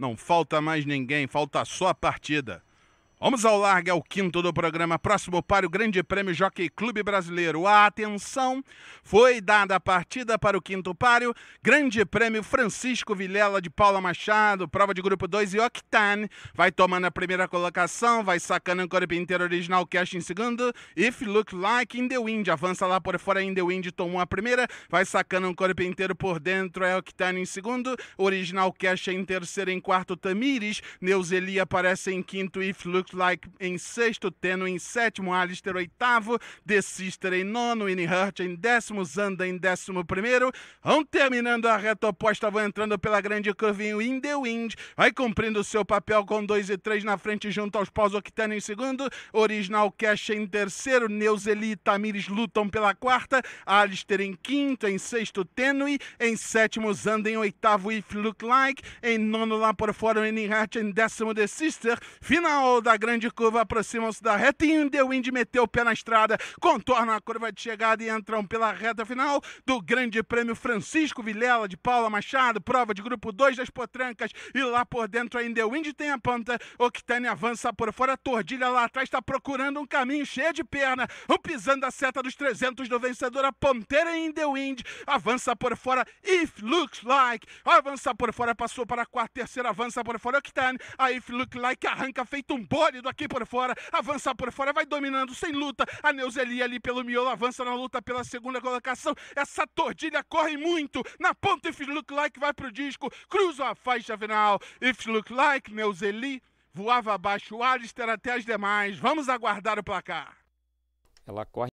Não falta mais ninguém, falta só a partida. Vamos ao largo, é o quinto do programa. Próximo para o Grande Prêmio Jockey Clube Brasileiro. A atenção foi dada a partida para o quinto páreo. Grande Prêmio Francisco Vilela de Paula Machado, prova de grupo 2 e Octane. Vai tomando a primeira colocação, vai sacando o corpo inteiro original, Cash em segundo. If Look Like In The Wind, avança lá por fora, In The Wind tomou a primeira. Vai sacando o corpo inteiro por dentro, é Octane em segundo. Original Cash em terceiro, em quarto, Tamires. Neuzelia aparece em quinto, If Look Like em sexto, Tenno em sétimo, Alistair oitavo, The Sister em nono, in Hurt em décimo, Zanda em décimo primeiro. Vão terminando a reta oposta, vão entrando pela grande curvinho In The Wind, vai cumprindo seu papel com dois e três na frente junto aos paus Octano em segundo, Original Cash em terceiro, Neuzeli e Tamires lutam pela quarta, Alistair em quinto, em sexto Tenue, em sétimo Zanda em oitavo If Look Like, em nono lá por fora Winnie Hurt em décimo The Sister, final da grande curva, aproximam-se da reta. Indewind meteu o pé na estrada, contornam a curva de chegada e entram pela reta final do Grande Prêmio Francisco Vilela de Paula Machado, prova de grupo 2 das Potrancas. E lá por dentro a Indewind tem a panta. Octane avança por fora, a Tordilha lá atrás está procurando um caminho cheio de perna. Um pisando a seta dos 300 do vencedor, a ponteira Indewind avança por fora. If looks like avança por fora, passou para a quarta, terceira avança por fora. Octane, a If look like arranca feito um boi Sólido aqui por fora, avança por fora, vai dominando sem luta. A Neuzeli ali pelo miolo, avança na luta pela segunda colocação. Essa tordilha corre muito. Na ponta, If Look Like vai pro disco, cruza a faixa final. If Look Like, Neuzeli, voava abaixo, o Alistair até as demais. Vamos aguardar o placar. Ela corre